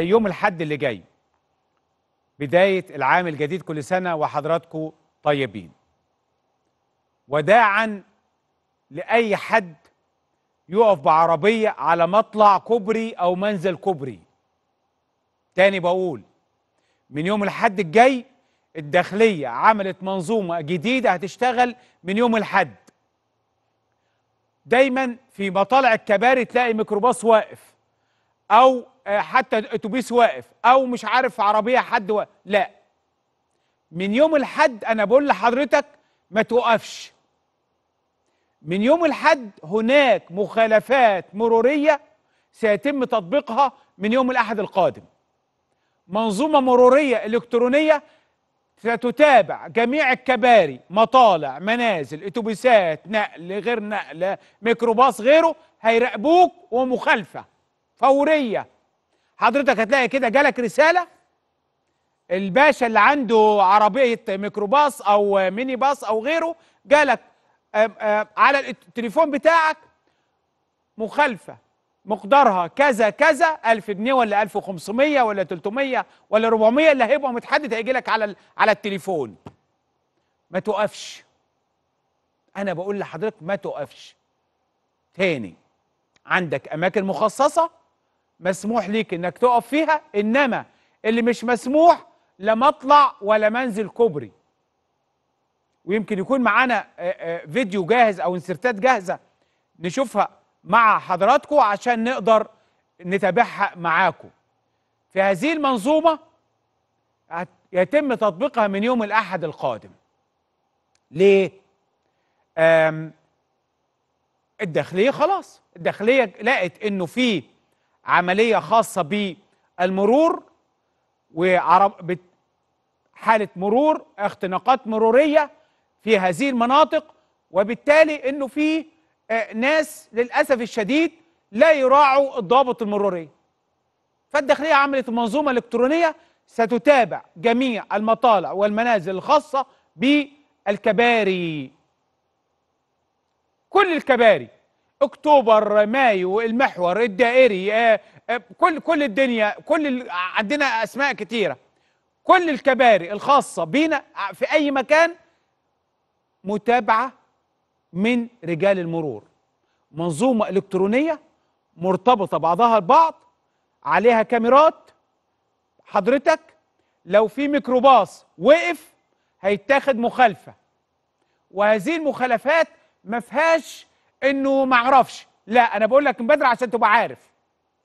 يوم الحد اللي جاي بداية العام الجديد كل سنة وحضراتكم طيبين وداعا لأي حد يقف بعربية على مطلع كوبري أو منزل كوبري تاني بقول من يوم الحد الجاي الداخلية عملت منظومة جديدة هتشتغل من يوم الحد دايما في مطالع الكباري تلاقي ميكروباص واقف او آه، حتى اتوبيس واقف او مش عارف عربيه حد واقف لا من يوم الحد انا بقول لحضرتك ما توقفش من يوم الحد هناك مخالفات مروريه سيتم تطبيقها من يوم الاحد القادم منظومه مروريه الكترونيه ستتابع جميع الكباري مطالع منازل اتوبيسات نقل غير نقل ميكروباص غيره هيراقبوك ومخالفه فوريه حضرتك هتلاقي كده جالك رساله الباشا اللي عنده عربيه ميكروباص او ميني باص او غيره جالك آه، آه، على التليفون بتاعك مخالفه مقدارها كذا كذا 1000 جنيه ولا 1500 ولا 300 ولا 400 اللي هيبقى متحدد هيجي لك على على التليفون ما توقفش انا بقول لحضرتك ما توقفش تاني عندك اماكن مخصصه مسموح ليك انك تقف فيها انما اللي مش مسموح لا مطلع ولا منزل كوبري ويمكن يكون معانا فيديو جاهز او انسرتات جاهزه نشوفها مع حضراتكم عشان نقدر نتابعها معاكم في هذه المنظومه يتم تطبيقها من يوم الاحد القادم ليه آمم، الداخليه خلاص الداخليه لقت انه في عملية خاصة بالمرور وعرب حالة مرور اختناقات مرورية في هذه المناطق وبالتالي انه في آه، ناس للأسف الشديد لا يراعوا الضوابط المرورية فالداخلية عملت منظومة إلكترونية ستتابع جميع المطالع والمنازل الخاصة بالكباري كل الكباري اكتوبر مايو المحور الدائري آه، آه، كل كل الدنيا كل عندنا اسماء كثيره كل الكباري الخاصه بينا في اي مكان متابعه من رجال المرور منظومه الكترونيه مرتبطه بعضها البعض عليها كاميرات حضرتك لو في ميكروباص وقف هيتاخد مخالفه وهذه المخالفات ما فيهاش انه ما اعرفش لا انا بقول لك من بدري عشان تبقى عارف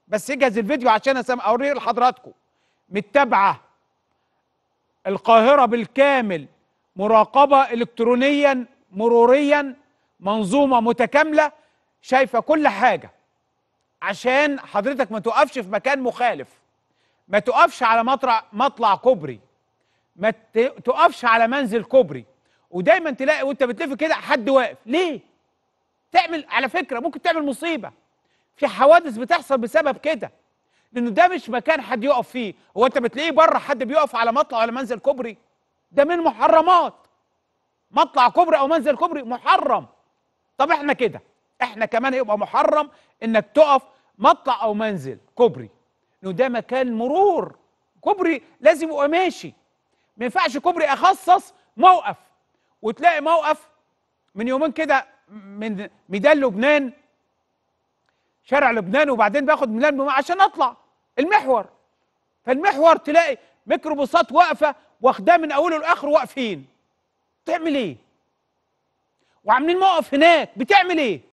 بس اجهز الفيديو عشان اوريه لحضراتكم متابعه القاهره بالكامل مراقبه الكترونيا مروريا منظومه متكامله شايفه كل حاجه عشان حضرتك ما توقفش في مكان مخالف ما توقفش على مطلع مطلع كوبري ما توقفش على منزل كوبري ودايما تلاقي وانت بتلف كده حد واقف ليه تعمل على فكره ممكن تعمل مصيبه في حوادث بتحصل بسبب كده لانه ده مش مكان حد يقف فيه هو انت بتلاقيه بره حد بيقف على مطلع ولا منزل كوبري ده من محرمات مطلع كوبري او منزل كوبري محرم طب احنا كده احنا كمان يبقى محرم انك تقف مطلع او منزل كوبري انه ده مكان مرور كوبري لازم يبقى ماشي ما ينفعش كوبري اخصص موقف وتلاقي موقف من يومين كده من ميدان لبنان شارع لبنان وبعدين باخد ميدان عشان اطلع المحور فالمحور تلاقي ميكروباصات واقفه واخداه من اوله لاخره واقفين بتعمل ايه وعاملين موقف هناك بتعمل ايه